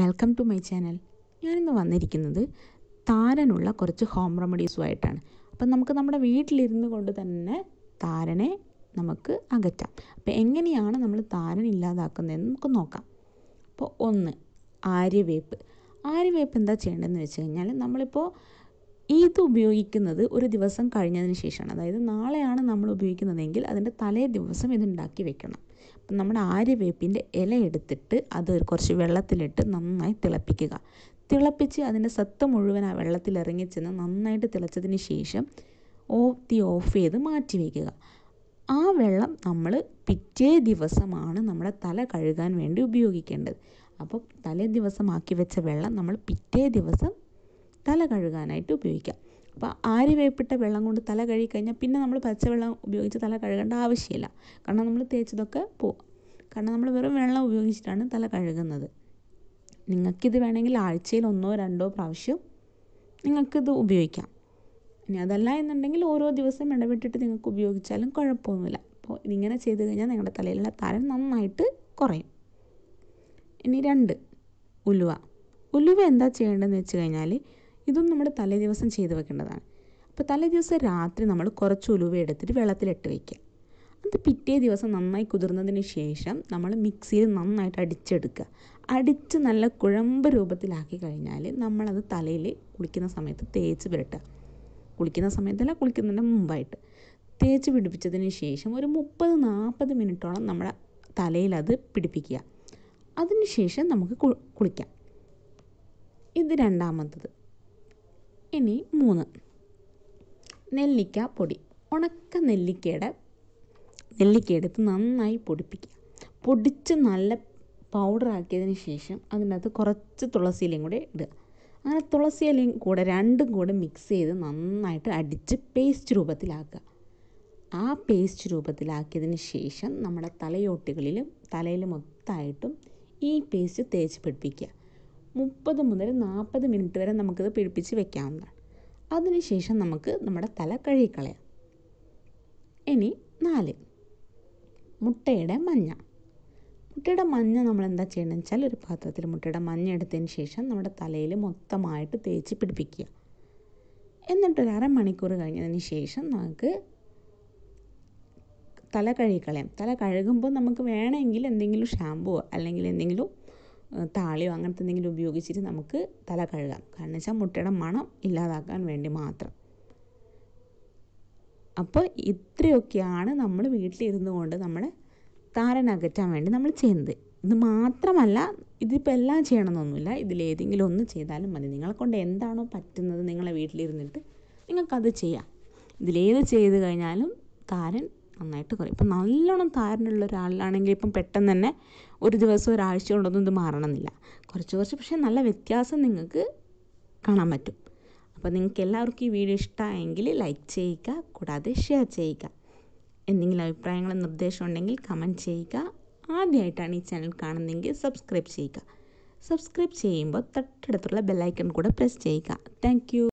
welcome to my channel ഞാനിന്ന് വന്നിരിക്കുന്നത് താരനുള്ള കുറച്ച് ഹോം റെമഡീസുമായിട്ടാണ് അപ്പം നമുക്ക് നമ്മുടെ വീട്ടിലിരുന്ന് കൊണ്ട് തന്നെ താരനെ നമുക്ക് അകറ്റാം അപ്പം എങ്ങനെയാണ് നമ്മൾ താരൻ ഇല്ലാതാക്കുന്നതെന്ന് നമുക്ക് നോക്കാം അപ്പോൾ ഒന്ന് ആര്യവേപ്പ് ആര്യവേപ്പ് എന്താ ചെയ്യേണ്ടതെന്ന് വെച്ച് കഴിഞ്ഞാൽ നമ്മളിപ്പോൾ ഇത് ഉപയോഗിക്കുന്നത് ഒരു ദിവസം കഴിഞ്ഞതിന് ശേഷമാണ് അതായത് നാളെയാണ് നമ്മൾ ഉപയോഗിക്കുന്നതെങ്കിൽ അതിൻ്റെ തലേ ദിവസം ഇതുണ്ടാക്കി വെക്കണം അപ്പം നമ്മുടെ ആര്യവേപ്പിൻ്റെ ഇല എടുത്തിട്ട് അത് കുറച്ച് വെള്ളത്തിലിട്ട് നന്നായി തിളപ്പിക്കുക തിളപ്പിച്ച് അതിൻ്റെ സത്ത് മുഴുവൻ ആ വെള്ളത്തിൽ ഇറങ്ങിച്ചെന്ന് നന്നായിട്ട് തിളച്ചതിന് ശേഷം ഓ തീ ഓഫ് ചെയ്ത് മാറ്റി വയ്ക്കുക ആ വെള്ളം നമ്മൾ പിറ്റേ ദിവസമാണ് നമ്മുടെ തല കഴുകാൻ വേണ്ടി ഉപയോഗിക്കേണ്ടത് അപ്പോൾ തലേ ദിവസമാക്കി വെച്ച വെള്ളം നമ്മൾ പിറ്റേ ദിവസം തല കഴുകാനായിട്ട് ഉപയോഗിക്കാം അപ്പോൾ ആരി വേപ്പിട്ട വെള്ളം കൊണ്ട് തല കഴുകി കഴിഞ്ഞാൽ പിന്നെ നമ്മൾ പച്ചവെള്ളം ഉപയോഗിച്ച് തല കഴുകേണ്ട ആവശ്യമില്ല കാരണം നമ്മൾ തേച്ചതൊക്കെ പോകും കാരണം നമ്മൾ വെറും വെള്ളം ഉപയോഗിച്ചിട്ടാണ് തല കഴുകുന്നത് നിങ്ങൾക്കിത് വേണമെങ്കിൽ ആഴ്ചയിൽ ഒന്നോ രണ്ടോ പ്രാവശ്യം നിങ്ങൾക്കിത് ഉപയോഗിക്കാം ഇനി അതല്ല എന്നുണ്ടെങ്കിൽ ഓരോ ദിവസം ഇടപെട്ടിട്ട് നിങ്ങൾക്ക് ഉപയോഗിച്ചാലും കുഴപ്പമൊന്നുമില്ല അപ്പോൾ ഇങ്ങനെ ചെയ്ത് കഴിഞ്ഞാൽ നിങ്ങളുടെ തലയിലുള്ള താരം നന്നായിട്ട് കുറയും ഇനി രണ്ട് ഉലുവ ഉലുവ എന്താ ചെയ്യേണ്ടതെന്ന് വെച്ച് കഴിഞ്ഞാൽ ഇതൊന്നും നമ്മൾ തലേ ദിവസം ചെയ്ത് വെക്കേണ്ടതാണ് അപ്പോൾ തലേ ദിവസം രാത്രി നമ്മൾ കുറച്ച് ഉലുവ എടുത്തിട്ട് വെള്ളത്തിലിട്ട് വയ്ക്കുക അത് പിറ്റേ ദിവസം നന്നായി കുതിർന്നതിന് ശേഷം നമ്മൾ മിക്സിയിൽ നന്നായിട്ട് അടിച്ചെടുക്കുക അടിച്ച് നല്ല കുഴമ്പ് രൂപത്തിലാക്കി കഴിഞ്ഞാൽ നമ്മളത് തലയിൽ കുളിക്കുന്ന സമയത്ത് തേച്ച് പുരട്ടുക കുളിക്കുന്ന സമയത്തല്ല കുളിക്കുന്നതിൻ്റെ മുമ്പായിട്ട് തേച്ച് പിടിപ്പിച്ചതിന് ശേഷം ഒരു മുപ്പത് നാൽപ്പത് മിനിറ്റോളം നമ്മുടെ തലയിൽ അത് പിടിപ്പിക്കുക അതിനുശേഷം നമുക്ക് കുളിക്കാം ഇത് രണ്ടാമത്തത് ഇനി മൂന്ന് നെല്ലിക്ക പൊടി ഉണക്ക നെല്ലിക്കയുടെ നെല്ലിക്ക എടുത്ത് നന്നായി പൊടിപ്പിക്കുക പൊടിച്ച് നല്ല പൗഡറാക്കിയതിന് ശേഷം അതിനകത്ത് കുറച്ച് തുളസി ഇലയും കൂടെ ഇടുക അങ്ങനെ തുളസി ഇലയും കൂടെ രണ്ടും കൂടെ മിക്സ് ചെയ്ത് നന്നായിട്ട് അടിച്ച് പേസ്റ്റ് രൂപത്തിലാക്കുക ആ പേസ്റ്റ് രൂപത്തിലാക്കിയതിന് ശേഷം നമ്മുടെ തലയോട്ടികളിലും തലയിൽ മൊത്തമായിട്ടും ഈ പേസ്റ്റ് തേച്ച് പിടിപ്പിക്കുക മുപ്പത് മുതൽ നാൽപ്പത് മിനിറ്റ് വരെ നമുക്കിത് പിടിപ്പിച്ച് വെക്കാവുന്നതാണ് അതിനുശേഷം നമുക്ക് നമ്മുടെ തല കഴുകിക്കളയാം ഇനി നാല് മുട്ടയുടെ മഞ്ഞ മുട്ടയുടെ മഞ്ഞ നമ്മൾ എന്താ ചെയ്യണമെന്ന് വെച്ചാൽ ഒരു പാത്രത്തിൽ മുട്ടയുടെ മഞ്ഞ എടുത്തതിന് ശേഷം നമ്മുടെ തലയിൽ മൊത്തമായിട്ട് തേച്ച് പിടിപ്പിക്കുക എന്നിട്ടൊരു അരമണിക്കൂർ കഴിഞ്ഞതിന് ശേഷം നമുക്ക് തല കഴുകിക്കളയാം തല കഴുകുമ്പോൾ നമുക്ക് വേണമെങ്കിൽ എന്തെങ്കിലും ഷാമ്പുവോ അല്ലെങ്കിൽ എന്തെങ്കിലും താളിയോ അങ്ങനത്തെ എന്തെങ്കിലും ഉപയോഗിച്ചിട്ട് നമുക്ക് തല കഴുകാം കാരണം വെച്ചാൽ മുട്ടയുടെ മണം ഇല്ലാതാക്കാൻ വേണ്ടി മാത്രം അപ്പോൾ ഇത്രയൊക്കെയാണ് നമ്മൾ വീട്ടിലിരുന്നു കൊണ്ട് നമ്മൾ താരൻ അകറ്റാൻ വേണ്ടി നമ്മൾ ചെയ്യുന്നത് ഇത് മാത്രമല്ല ഇതിപ്പോൾ എല്ലാം ചെയ്യണമെന്നൊന്നുമില്ല ഇതിലേതെങ്കിലും ഒന്ന് ചെയ്താലും മതി നിങ്ങളെക്കൊണ്ട് എന്താണോ പറ്റുന്നത് നിങ്ങളെ വീട്ടിലിരുന്നിട്ട് നിങ്ങൾക്കത് ചെയ്യാം ഇതിലേത് ചെയ്ത് കഴിഞ്ഞാലും താരൻ നന്നായിട്ട് കുറയും ഇപ്പം നല്ലോണം താരനുള്ള ഒരാളാണെങ്കിൽ ഇപ്പം പെട്ടെന്ന് തന്നെ ഒരു ദിവസം ഒരാഴ്ച കൊണ്ടൊന്നും ഇത് മാറണമെന്നില്ല കുറച്ച് കുറച്ച് പക്ഷേ നല്ല വ്യത്യാസം നിങ്ങൾക്ക് കാണാൻ പറ്റും അപ്പോൾ നിങ്ങൾക്ക് എല്ലാവർക്കും ഈ വീഡിയോ ഇഷ്ടമായെങ്കിൽ ലൈക്ക് ചെയ്യുക കൂടാതെ ഷെയർ ചെയ്യുക എന്തെങ്കിലും അഭിപ്രായങ്ങളും നിർദ്ദേശം ഉണ്ടെങ്കിൽ കമൻറ്റ് ചെയ്യുക ആദ്യമായിട്ടാണ് ഈ ചാനൽ കാണുന്നതെങ്കിൽ സബ്സ്ക്രൈബ് ചെയ്യുക സബ്സ്ക്രൈബ് ചെയ്യുമ്പോൾ തൊട്ടടുത്തുള്ള ബെല്ലൈക്കൺ കൂടെ പ്രസ് ചെയ്യുക താങ്ക്